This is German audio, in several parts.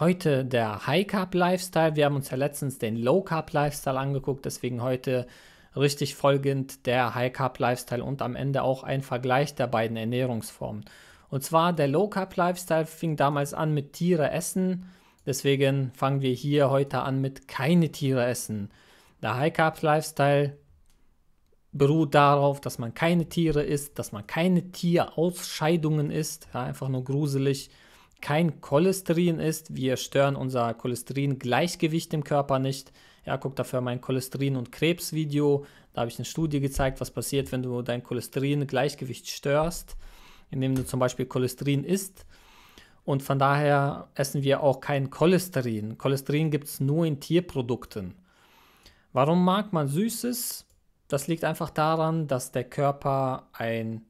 Heute der High Carb Lifestyle. Wir haben uns ja letztens den Low Carb Lifestyle angeguckt, deswegen heute richtig folgend der High Carb Lifestyle und am Ende auch ein Vergleich der beiden Ernährungsformen. Und zwar der Low Carb Lifestyle fing damals an mit Tiere essen, deswegen fangen wir hier heute an mit keine Tiere essen. Der High Carb Lifestyle beruht darauf, dass man keine Tiere isst, dass man keine Tierausscheidungen isst, ja, einfach nur gruselig kein Cholesterin ist. Wir stören unser Cholesterin-Gleichgewicht im Körper nicht. Ja, guck dafür mein Cholesterin- und Krebs-Video. Da habe ich eine Studie gezeigt, was passiert, wenn du dein Cholesterin-Gleichgewicht störst, indem du zum Beispiel Cholesterin isst. Und von daher essen wir auch kein Cholesterin. Cholesterin gibt es nur in Tierprodukten. Warum mag man Süßes? Das liegt einfach daran, dass der Körper ein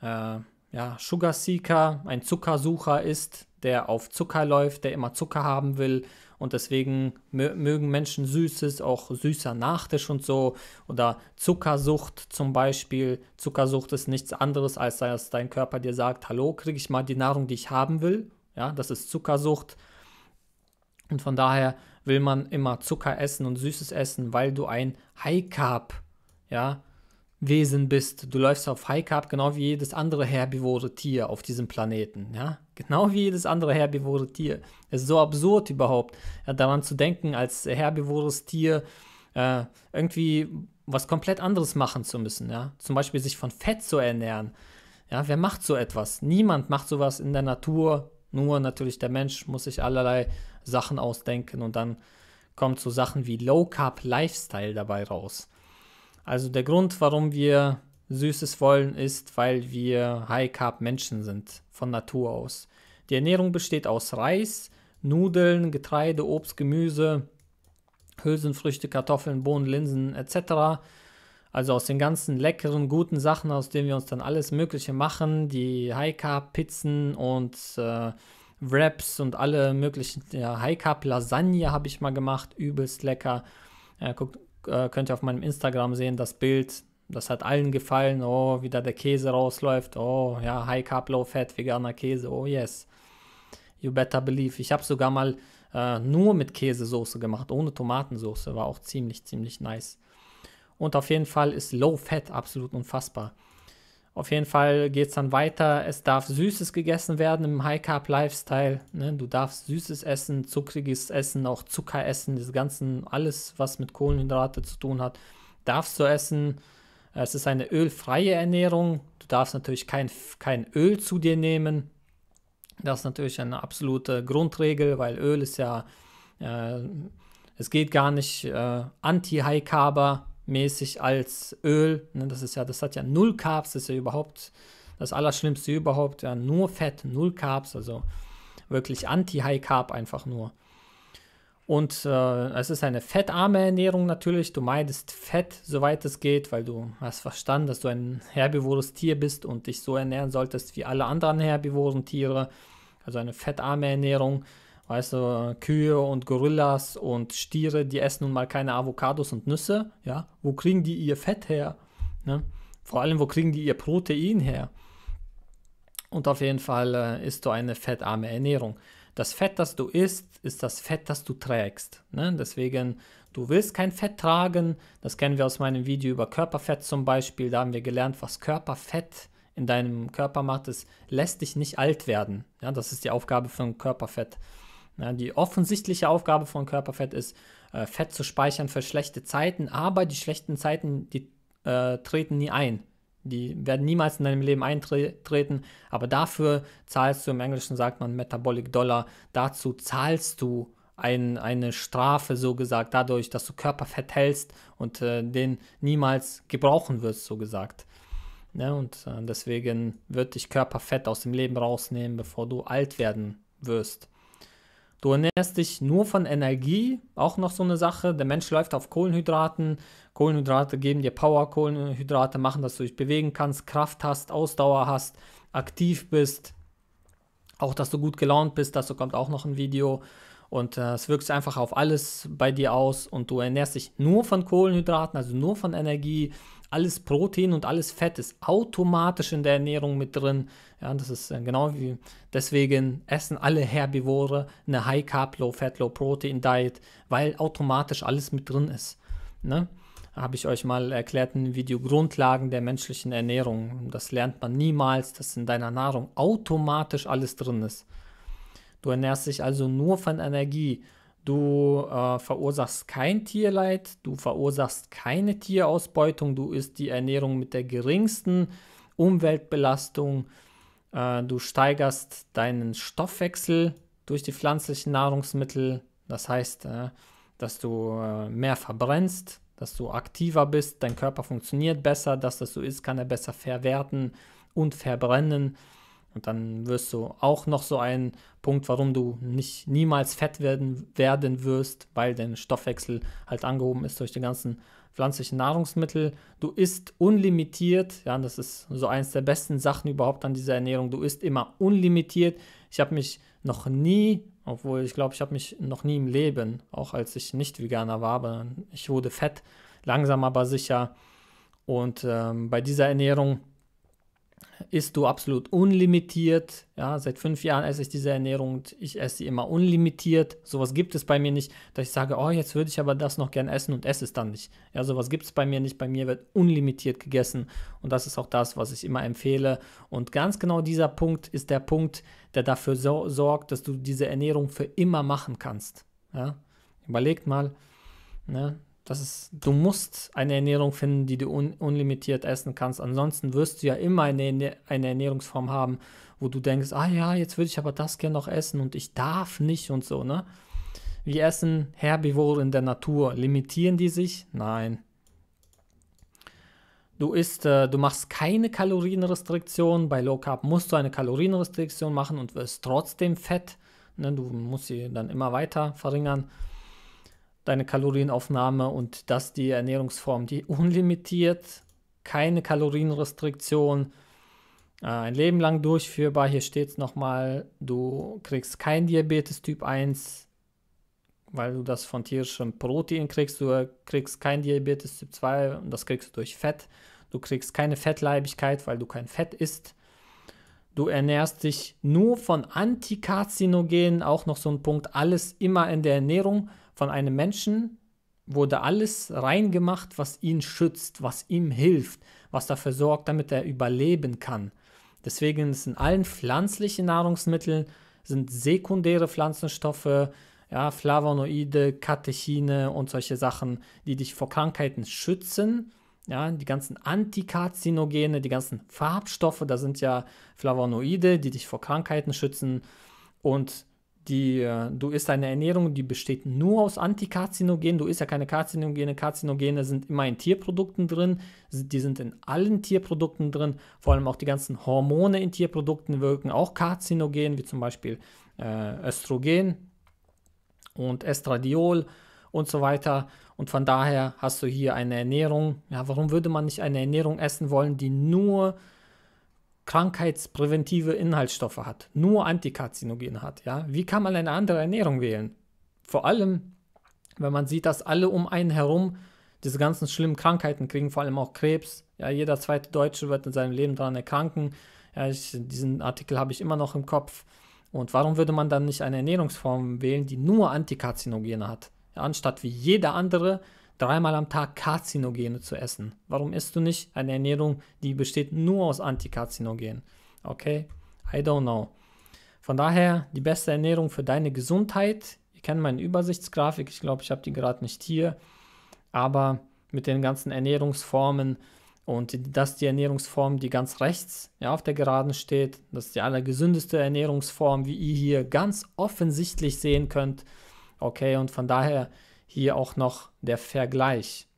äh, ja, Sugar Seeker, ein Zuckersucher ist der auf Zucker läuft, der immer Zucker haben will. Und deswegen mögen Menschen Süßes, auch süßer Nachtisch und so. Oder Zuckersucht zum Beispiel. Zuckersucht ist nichts anderes, als dass dein Körper dir sagt, hallo, kriege ich mal die Nahrung, die ich haben will. Ja, das ist Zuckersucht. Und von daher will man immer Zucker essen und Süßes essen, weil du ein High Carb, ja, Wesen bist. Du läufst auf High Carb genau wie jedes andere herbivore Tier auf diesem Planeten, ja. Genau wie jedes andere herbivore Tier. Es ist so absurd überhaupt, äh, daran zu denken, als herbivores Tier äh, irgendwie was komplett anderes machen zu müssen. Ja? Zum Beispiel sich von Fett zu ernähren. Ja, wer macht so etwas? Niemand macht sowas in der Natur. Nur natürlich der Mensch muss sich allerlei Sachen ausdenken und dann kommen so Sachen wie Low Carb Lifestyle dabei raus. Also der Grund, warum wir süßes wollen, ist, weil wir High-Carb-Menschen sind, von Natur aus. Die Ernährung besteht aus Reis, Nudeln, Getreide, Obst, Gemüse, Hülsenfrüchte, Kartoffeln, Bohnen, Linsen etc. Also aus den ganzen leckeren, guten Sachen, aus denen wir uns dann alles Mögliche machen, die High-Carb-Pizzen und äh, Wraps und alle möglichen ja, High-Carb-Lasagne habe ich mal gemacht, übelst lecker. Ja, äh, guckt, äh, könnt ihr auf meinem Instagram sehen, das Bild, das hat allen gefallen. Oh, wieder der Käse rausläuft. Oh, ja, High Carb, Low Fat, veganer Käse. Oh, yes. You better believe. Ich habe sogar mal äh, nur mit Käsesoße gemacht, ohne Tomatensoße. War auch ziemlich, ziemlich nice. Und auf jeden Fall ist Low Fat absolut unfassbar. Auf jeden Fall geht es dann weiter. Es darf Süßes gegessen werden im High Carb Lifestyle. Ne? Du darfst Süßes essen, zuckriges Essen, auch Zucker essen, das Ganze, alles, was mit Kohlenhydrate zu tun hat, darfst du essen. Äh, es ist eine ölfreie Ernährung. Du darfst natürlich kein, kein Öl zu dir nehmen. Das ist natürlich eine absolute Grundregel, weil Öl ist ja, äh, es geht gar nicht äh, anti high carb mäßig als Öl. Ne? Das ist ja, das hat ja null Carbs, das ist ja überhaupt das Allerschlimmste überhaupt, ja, nur Fett, null Carbs, also wirklich anti-High-Carb einfach nur. Und äh, es ist eine fettarme Ernährung natürlich. Du meidest Fett, soweit es geht, weil du hast verstanden, dass du ein herbivores Tier bist und dich so ernähren solltest wie alle anderen herbivoren Tiere. Also eine fettarme Ernährung. Weißt du, Kühe und Gorillas und Stiere, die essen nun mal keine Avocados und Nüsse. Ja, wo kriegen die ihr Fett her? Ne? Vor allem, wo kriegen die ihr Protein her? Und auf jeden Fall äh, isst du eine fettarme Ernährung das Fett, das du isst, ist das Fett, das du trägst. Ne? Deswegen, du willst kein Fett tragen. Das kennen wir aus meinem Video über Körperfett zum Beispiel. Da haben wir gelernt, was Körperfett in deinem Körper macht. Es lässt dich nicht alt werden. Ja, das ist die Aufgabe von Körperfett. Ja, die offensichtliche Aufgabe von Körperfett ist, äh, Fett zu speichern für schlechte Zeiten. Aber die schlechten Zeiten, die äh, treten nie ein. Die werden niemals in deinem Leben eintreten, aber dafür zahlst du, im Englischen sagt man Metabolic Dollar, dazu zahlst du ein, eine Strafe, so gesagt, dadurch, dass du Körperfett hältst und äh, den niemals gebrauchen wirst, so gesagt. Ja, ne, und äh, deswegen wird dich Körperfett aus dem Leben rausnehmen, bevor du alt werden wirst. Du ernährst dich nur von Energie, auch noch so eine Sache. Der Mensch läuft auf Kohlenhydraten. Kohlenhydrate geben dir Power, Kohlenhydrate machen, dass du dich bewegen kannst, Kraft hast, Ausdauer hast, aktiv bist. Auch, dass du gut gelaunt bist, dazu kommt auch noch ein Video. Und äh, es wirkt sich einfach auf alles bei dir aus und du ernährst dich nur von Kohlenhydraten, also nur von Energie alles Protein und alles Fett ist automatisch in der Ernährung mit drin. Ja, das ist äh, genau wie deswegen essen alle Herbivore eine High Carb Low Fat Low Protein Diet, weil automatisch alles mit drin ist. Ne? Habe ich euch mal erklärt in Video Grundlagen der menschlichen Ernährung. Das lernt man niemals, dass in deiner Nahrung automatisch alles drin ist. Du ernährst dich also nur von Energie Du äh, verursachst kein Tierleid, du verursachst keine Tierausbeutung, du isst die Ernährung mit der geringsten Umweltbelastung, äh, du steigerst deinen Stoffwechsel durch die pflanzlichen Nahrungsmittel, das heißt, äh, dass du äh, mehr verbrennst, dass du aktiver bist, dein Körper funktioniert besser, dass das so ist, kann er besser verwerten und verbrennen. Und dann wirst du auch noch so ein Punkt, warum du nicht niemals fett werden, werden wirst, weil dein Stoffwechsel halt angehoben ist durch die ganzen pflanzlichen Nahrungsmittel. Du isst unlimitiert, ja, das ist so eins der besten Sachen überhaupt an dieser Ernährung. Du isst immer unlimitiert. Ich habe mich noch nie, obwohl ich glaube, ich habe mich noch nie im Leben, auch als ich nicht Veganer war, aber ich wurde fett, langsam aber sicher. Und ähm, bei dieser Ernährung isst du absolut unlimitiert. Ja, seit fünf Jahren esse ich diese Ernährung und ich esse sie immer unlimitiert. Sowas gibt es bei mir nicht, dass ich sage, oh, jetzt würde ich aber das noch gern essen und esse es dann nicht. Ja, sowas gibt es bei mir nicht. Bei mir wird unlimitiert gegessen und das ist auch das, was ich immer empfehle. Und ganz genau dieser Punkt ist der Punkt, der dafür so sorgt, dass du diese Ernährung für immer machen kannst. Ja? Überlegt mal, ne? Das ist, du musst eine Ernährung finden, die du un unlimitiert essen kannst. Ansonsten wirst du ja immer eine, eine Ernährungsform haben, wo du denkst, ah ja, jetzt würde ich aber das gerne noch essen und ich darf nicht und so, ne? Wir essen Herbivore in der Natur. Limitieren die sich? Nein. Du isst, äh, du machst keine Kalorienrestriktion. Bei Low Carb musst du eine Kalorienrestriktion machen und wirst trotzdem fett. Ne? Du musst sie dann immer weiter verringern deine Kalorienaufnahme und das die Ernährungsform, die unlimitiert, keine Kalorienrestriktion, äh, ein Leben lang durchführbar. Hier steht es nochmal, du kriegst kein Diabetes Typ 1, weil du das von tierischem Protein kriegst. Du äh, kriegst kein Diabetes Typ 2 und das kriegst du durch Fett. Du kriegst keine Fettleibigkeit, weil du kein Fett isst. Du ernährst dich nur von Antikarzinogenen, auch noch so ein Punkt, alles immer in der Ernährung von einem Menschen wurde alles reingemacht, was ihn schützt, was ihm hilft, was dafür sorgt, damit er überleben kann. Deswegen sind allen pflanzlichen Nahrungsmitteln sind sekundäre Pflanzenstoffe, ja, Flavonoide, Katechine und solche Sachen, die dich vor Krankheiten schützen. Ja, die ganzen Antikarzinogene, die ganzen Farbstoffe, da sind ja Flavonoide, die dich vor Krankheiten schützen. Und die, äh, du isst eine Ernährung, die besteht nur aus Antikarzinogenen. Du isst ja keine Karzinogene. Karzinogene sind immer in Tierprodukten drin. Die sind in allen Tierprodukten drin. Vor allem auch die ganzen Hormone in Tierprodukten wirken auch karzinogen, wie zum Beispiel äh, Östrogen und Estradiol und so weiter. Und von daher hast du hier eine Ernährung. Ja, warum würde man nicht eine Ernährung essen wollen, die nur krankheitspräventive Inhaltsstoffe hat, nur Antikarzinogene hat, ja, wie kann man eine andere Ernährung wählen? Vor allem, wenn man sieht, dass alle um einen herum diese ganzen schlimmen Krankheiten kriegen, vor allem auch Krebs. Ja, jeder zweite Deutsche wird in seinem Leben daran erkranken. Ja, ich, diesen Artikel habe ich immer noch im Kopf. Und warum würde man dann nicht eine Ernährungsform wählen, die nur Antikarzinogene hat? Ja, anstatt wie jeder andere dreimal am Tag Karzinogene zu essen? Warum isst du nicht eine Ernährung, die besteht nur aus Antikarzinogenen? Okay, I don't know. Von daher die beste Ernährung für deine Gesundheit. Ihr kennt meine Übersichtsgrafik, ich glaube, ich habe die gerade nicht hier, aber mit den ganzen Ernährungsformen und das ist die Ernährungsform, die ganz rechts ja, auf der Geraden steht. Das ist die allergesündeste Ernährungsform, wie ihr hier ganz offensichtlich sehen könnt. Okay, und von daher hier auch noch der Vergleich.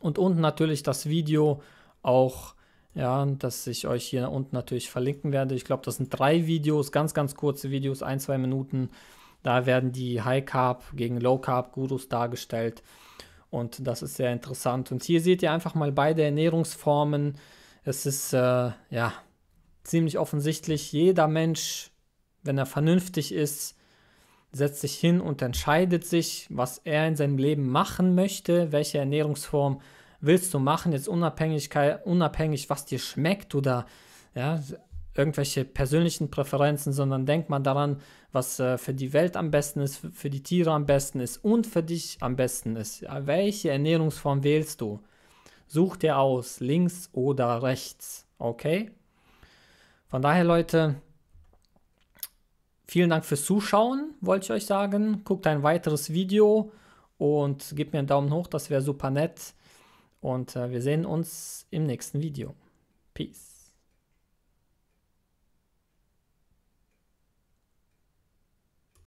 Und unten natürlich das Video auch, ja, das ich euch hier unten natürlich verlinken werde. Ich glaube, das sind drei Videos, ganz, ganz kurze Videos, ein, zwei Minuten. Da werden die High Carb gegen Low Carb Gurus dargestellt. Und das ist sehr interessant. Und hier seht ihr einfach mal beide Ernährungsformen. Es ist äh, ja ziemlich offensichtlich, jeder Mensch, wenn er vernünftig ist, setzt sich hin und entscheidet sich, was er in seinem Leben machen möchte, welche Ernährungsform willst du machen, jetzt unabhängig, unabhängig was dir schmeckt oder ja, irgendwelche persönlichen Präferenzen, sondern denk mal daran, was äh, für die Welt am besten ist, für die Tiere am besten ist und für dich am besten ist. Ja, welche Ernährungsform wählst du? Such dir aus, links oder rechts, okay? Von daher, Leute, Vielen Dank fürs Zuschauen, wollte ich euch sagen. Guckt ein weiteres Video und gebt mir einen Daumen hoch, das wäre super nett. Und äh, wir sehen uns im nächsten Video. Peace.